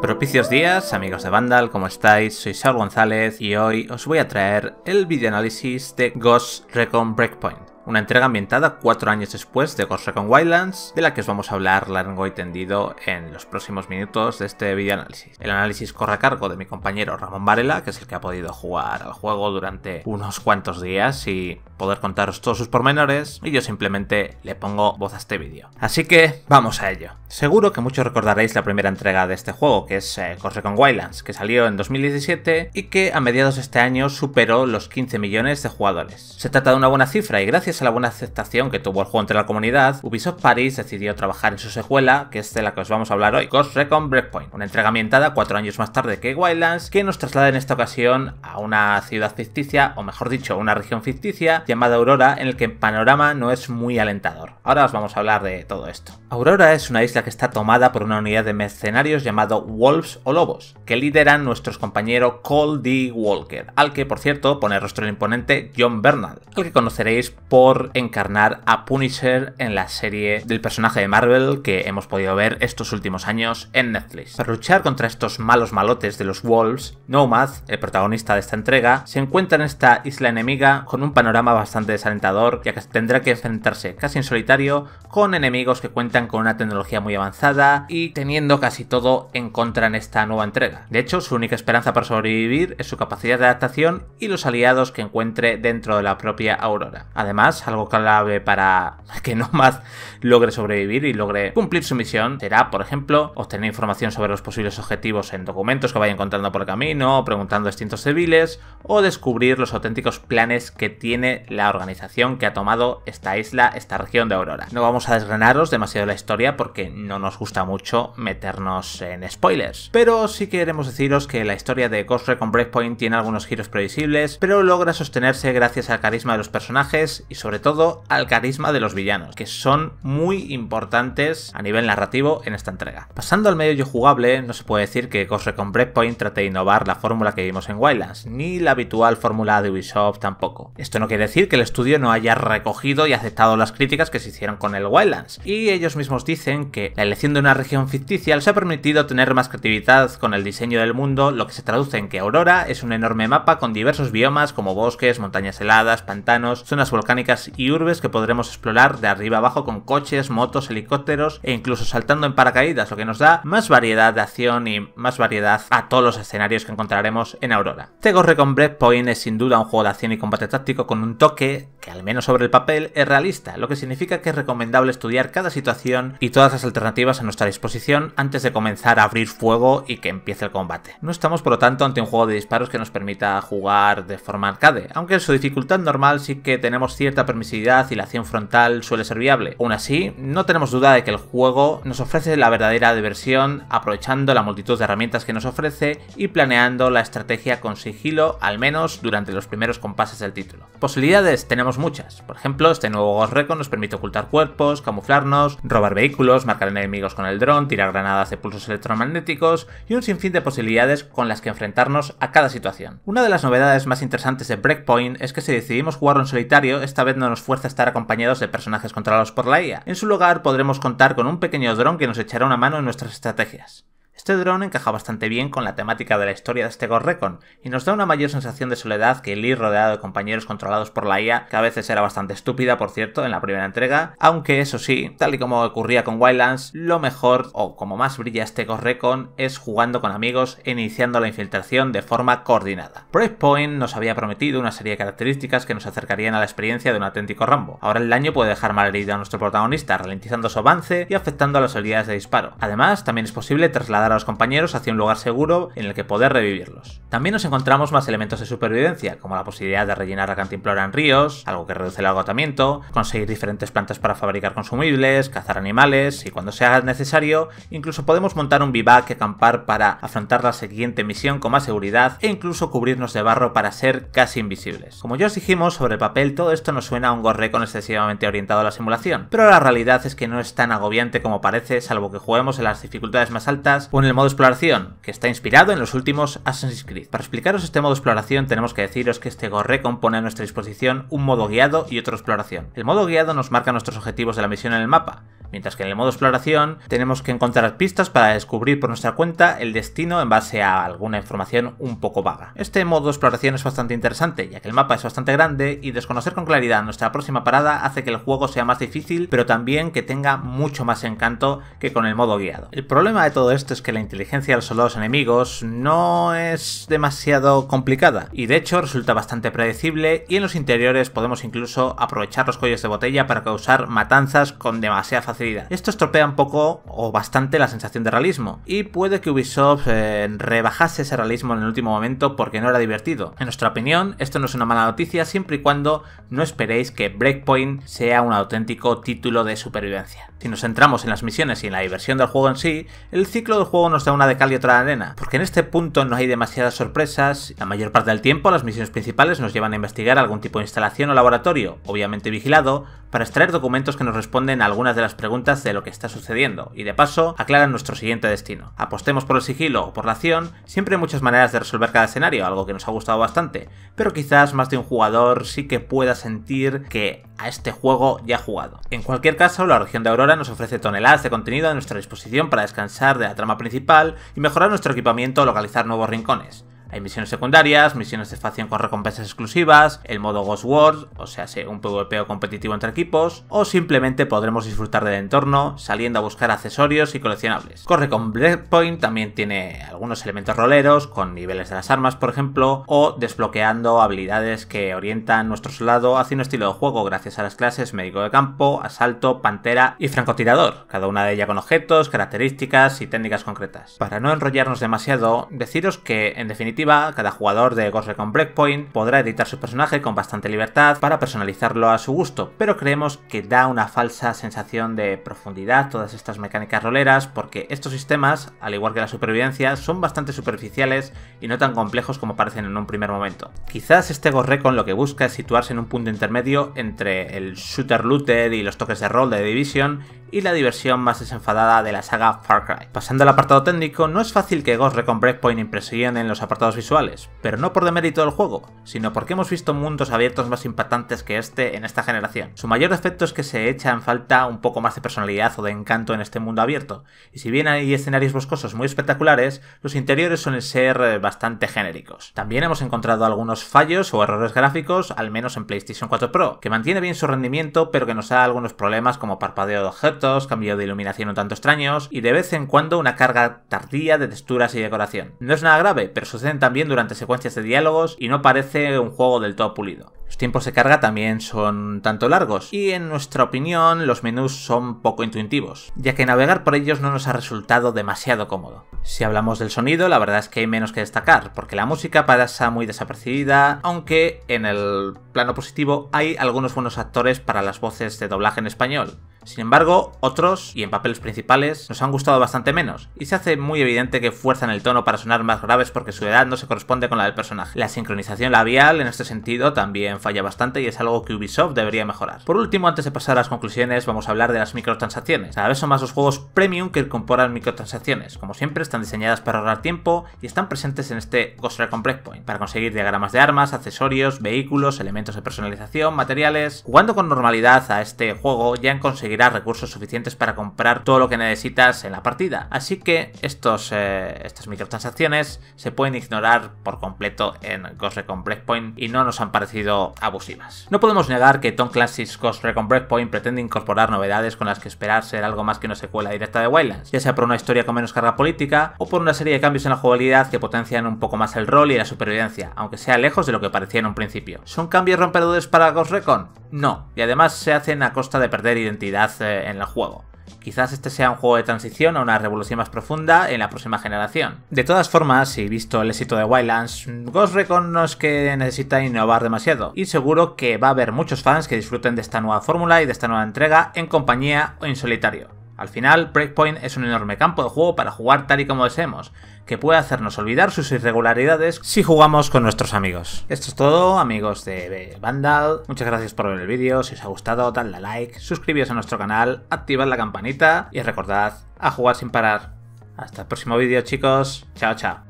Propicios días, amigos de Vandal, ¿cómo estáis? Soy Saul González y hoy os voy a traer el videoanálisis de Ghost Recon Breakpoint una entrega ambientada cuatro años después de Ghost Recon Wildlands, de la que os vamos a hablar largo y tendido en los próximos minutos de este videoanálisis. El análisis corre a cargo de mi compañero Ramón Varela, que es el que ha podido jugar al juego durante unos cuantos días y poder contaros todos sus pormenores, y yo simplemente le pongo voz a este vídeo. Así que vamos a ello. Seguro que muchos recordaréis la primera entrega de este juego, que es eh, Ghost Recon Wildlands, que salió en 2017 y que a mediados de este año superó los 15 millones de jugadores. Se trata de una buena cifra y gracias la buena aceptación que tuvo el juego entre la comunidad, Ubisoft Paris decidió trabajar en su secuela, que es de la que os vamos a hablar hoy, Ghost Recon Breakpoint, una entrega ambientada cuatro años más tarde que Wildlands, que nos traslada en esta ocasión a una ciudad ficticia, o mejor dicho, una región ficticia, llamada Aurora, en el que el panorama no es muy alentador. Ahora os vamos a hablar de todo esto. Aurora es una isla que está tomada por una unidad de mercenarios llamado Wolves o Lobos, que lideran nuestros compañeros Cole D. Walker, al que por cierto pone rostro el imponente John Bernal, al que conoceréis por encarnar a Punisher en la serie del personaje de Marvel que hemos podido ver estos últimos años en Netflix. Para luchar contra estos malos malotes de los Wolves, Nomad, el protagonista de esta entrega, se encuentra en esta isla enemiga con un panorama bastante desalentador, ya que tendrá que enfrentarse casi en solitario con enemigos que cuentan con una tecnología muy avanzada y teniendo casi todo en contra en esta nueva entrega. De hecho, su única esperanza para sobrevivir es su capacidad de adaptación y los aliados que encuentre dentro de la propia Aurora. Además, algo clave para que Nomad logre sobrevivir y logre cumplir su misión será, por ejemplo, obtener información sobre los posibles objetivos en documentos que vaya encontrando por el camino, preguntando a distintos civiles o descubrir los auténticos planes que tiene la organización que ha tomado esta isla, esta región de Aurora. No vamos a desgranaros demasiado la historia porque no nos gusta mucho meternos en spoilers, pero sí queremos deciros que la historia de Ghost Recon Breakpoint tiene algunos giros previsibles, pero logra sostenerse gracias al carisma de los personajes y sobre sobre todo al carisma de los villanos, que son muy importantes a nivel narrativo en esta entrega. Pasando al medio jugable, no se puede decir que Ghost con Breakpoint trate de innovar la fórmula que vimos en Wildlands, ni la habitual fórmula de Ubisoft tampoco. Esto no quiere decir que el estudio no haya recogido y aceptado las críticas que se hicieron con el Wildlands, y ellos mismos dicen que la elección de una región ficticia les ha permitido tener más creatividad con el diseño del mundo, lo que se traduce en que Aurora es un enorme mapa con diversos biomas como bosques, montañas heladas, pantanos, zonas volcánicas y urbes que podremos explorar de arriba abajo con coches, motos, helicópteros e incluso saltando en paracaídas, lo que nos da más variedad de acción y más variedad a todos los escenarios que encontraremos en Aurora. Tego Recon Breakpoint es sin duda un juego de acción y combate táctico con un toque que al menos sobre el papel es realista, lo que significa que es recomendable estudiar cada situación y todas las alternativas a nuestra disposición antes de comenzar a abrir fuego y que empiece el combate. No estamos por lo tanto ante un juego de disparos que nos permita jugar de forma arcade, aunque en su dificultad normal sí que tenemos cierta permisividad y la acción frontal suele ser viable. Aún así, no tenemos duda de que el juego nos ofrece la verdadera diversión aprovechando la multitud de herramientas que nos ofrece y planeando la estrategia con sigilo al menos durante los primeros compases del título. Posibilidades tenemos muchas, por ejemplo este nuevo Ghost Recon nos permite ocultar cuerpos, camuflarnos, robar vehículos, marcar enemigos con el dron, tirar granadas de pulsos electromagnéticos y un sinfín de posibilidades con las que enfrentarnos a cada situación. Una de las novedades más interesantes de Breakpoint es que si decidimos jugarlo en solitario, esta no nos fuerza a estar acompañados de personajes controlados por la IA. En su lugar podremos contar con un pequeño dron que nos echará una mano en nuestras estrategias. Este dron encaja bastante bien con la temática de la historia de este Ghost Recon y nos da una mayor sensación de soledad que el ir rodeado de compañeros controlados por la IA, que a veces era bastante estúpida, por cierto, en la primera entrega, aunque eso sí, tal y como ocurría con Wildlands, lo mejor o como más brilla este Ghost Recon es jugando con amigos e iniciando la infiltración de forma coordinada. Breakpoint nos había prometido una serie de características que nos acercarían a la experiencia de un auténtico Rambo. Ahora el daño puede dejar mal herido a nuestro protagonista, ralentizando su avance y afectando a las habilidades de disparo. Además, también es posible trasladar para los compañeros hacia un lugar seguro en el que poder revivirlos. También nos encontramos más elementos de supervivencia, como la posibilidad de rellenar la cantimplora en ríos, algo que reduce el agotamiento, conseguir diferentes plantas para fabricar consumibles, cazar animales y cuando sea necesario, incluso podemos montar un vivac y acampar para afrontar la siguiente misión con más seguridad e incluso cubrirnos de barro para ser casi invisibles. Como ya os dijimos, sobre el papel todo esto nos suena a un con excesivamente orientado a la simulación, pero la realidad es que no es tan agobiante como parece, salvo que juguemos en las dificultades más altas, con el modo exploración, que está inspirado en los últimos Assassin's Creed. Para explicaros este modo exploración tenemos que deciros que este Gorrecon pone a nuestra disposición un modo guiado y otro exploración. El modo guiado nos marca nuestros objetivos de la misión en el mapa, mientras que en el modo exploración tenemos que encontrar pistas para descubrir por nuestra cuenta el destino en base a alguna información un poco vaga. Este modo exploración es bastante interesante, ya que el mapa es bastante grande y desconocer con claridad nuestra próxima parada hace que el juego sea más difícil, pero también que tenga mucho más encanto que con el modo guiado. El problema de todo esto es que la inteligencia de los soldados enemigos no es demasiado complicada y de hecho resulta bastante predecible y en los interiores podemos incluso aprovechar los cuellos de botella para causar matanzas con demasiada facilidad. Esto estropea un poco o bastante la sensación de realismo y puede que Ubisoft eh, rebajase ese realismo en el último momento porque no era divertido. En nuestra opinión esto no es una mala noticia siempre y cuando no esperéis que Breakpoint sea un auténtico título de supervivencia. Si nos centramos en las misiones y en la diversión del juego en sí, el ciclo de juego nos da una de cal y otra de arena, porque en este punto no hay demasiadas sorpresas, la mayor parte del tiempo las misiones principales nos llevan a investigar algún tipo de instalación o laboratorio, obviamente vigilado, para extraer documentos que nos responden a algunas de las preguntas de lo que está sucediendo, y de paso aclaran nuestro siguiente destino. Apostemos por el sigilo o por la acción, siempre hay muchas maneras de resolver cada escenario, algo que nos ha gustado bastante, pero quizás más de un jugador sí que pueda sentir que a este juego ya ha jugado. En cualquier caso, la región de Aurora nos ofrece toneladas de contenido a nuestra disposición para descansar de la trama principal y mejorar nuestro equipamiento o localizar nuevos rincones. Hay misiones secundarias, misiones de facción con recompensas exclusivas, el modo Ghost Wars, o sea, un PvP competitivo entre equipos, o simplemente podremos disfrutar del entorno saliendo a buscar accesorios y coleccionables. Corre con Breakpoint, también tiene algunos elementos roleros, con niveles de las armas, por ejemplo, o desbloqueando habilidades que orientan nuestro soldado hacia un estilo de juego gracias a las clases médico de campo, asalto, pantera y francotirador, cada una de ellas con objetos, características y técnicas concretas. Para no enrollarnos demasiado, deciros que, en definitiva, cada jugador de Ghost Recon Breakpoint podrá editar su personaje con bastante libertad para personalizarlo a su gusto, pero creemos que da una falsa sensación de profundidad todas estas mecánicas roleras porque estos sistemas, al igual que la supervivencia, son bastante superficiales y no tan complejos como parecen en un primer momento. Quizás este Ghost Recon lo que busca es situarse en un punto intermedio entre el shooter looter y los toques de rol de Division y la diversión más desenfadada de la saga Far Cry. Pasando al apartado técnico, no es fácil que Ghost Recon Breakpoint impresione en los apartados visuales, pero no por demérito del juego, sino porque hemos visto mundos abiertos más impactantes que este en esta generación. Su mayor defecto es que se echa en falta un poco más de personalidad o de encanto en este mundo abierto, y si bien hay escenarios boscosos muy espectaculares, los interiores suelen ser eh, bastante genéricos. También hemos encontrado algunos fallos o errores gráficos, al menos en PlayStation 4 Pro, que mantiene bien su rendimiento pero que nos da algunos problemas como parpadeo de objetos, todos cambio de iluminación un tanto extraños y de vez en cuando una carga tardía de texturas y decoración. No es nada grave, pero suceden también durante secuencias de diálogos y no parece un juego del todo pulido. Los tiempos de carga también son tanto largos y en nuestra opinión los menús son poco intuitivos, ya que navegar por ellos no nos ha resultado demasiado cómodo. Si hablamos del sonido, la verdad es que hay menos que destacar, porque la música pasa muy desapercibida, aunque en el plano positivo hay algunos buenos actores para las voces de doblaje en español. Sin embargo, otros, y en papeles principales, nos han gustado bastante menos, y se hace muy evidente que fuerzan el tono para sonar más graves porque su edad no se corresponde con la del personaje. La sincronización labial, en este sentido, también falla bastante y es algo que Ubisoft debería mejorar. Por último, antes de pasar a las conclusiones, vamos a hablar de las microtransacciones. Cada vez son más los juegos premium que incorporan microtransacciones. Como siempre, están diseñadas para ahorrar tiempo y están presentes en este Ghost Recon Breakpoint, para conseguir diagramas de armas, accesorios, vehículos, elementos de personalización, materiales... Jugando con normalidad a este juego, ya conseguirás recursos suficientes para comprar todo lo que necesitas en la partida. Así que estos, eh, estas microtransacciones se pueden ignorar por completo en Ghost Recon Breakpoint y no nos han parecido abusivas. No podemos negar que Tom Classics Ghost Recon Breakpoint pretende incorporar novedades con las que esperar ser algo más que una secuela directa de Wildlands, ya sea por una historia con menos carga política o por una serie de cambios en la jugabilidad que potencian un poco más el rol y la supervivencia, aunque sea lejos de lo que parecía en un principio. ¿Son cambios rompedores para Ghost Recon? No, y además se hacen a costa de perder identidad eh, en el juego. Quizás este sea un juego de transición o una revolución más profunda en la próxima generación. De todas formas, y visto el éxito de Wildlands, Ghost Recon no es que necesita innovar demasiado, y seguro que va a haber muchos fans que disfruten de esta nueva fórmula y de esta nueva entrega en compañía o en solitario. Al final, Breakpoint es un enorme campo de juego para jugar tal y como deseemos, que puede hacernos olvidar sus irregularidades si jugamos con nuestros amigos. Esto es todo, amigos de Vandal. Muchas gracias por ver el vídeo. Si os ha gustado, dadle a like, suscribíos a nuestro canal, activad la campanita y recordad a jugar sin parar. Hasta el próximo vídeo, chicos. Chao, chao.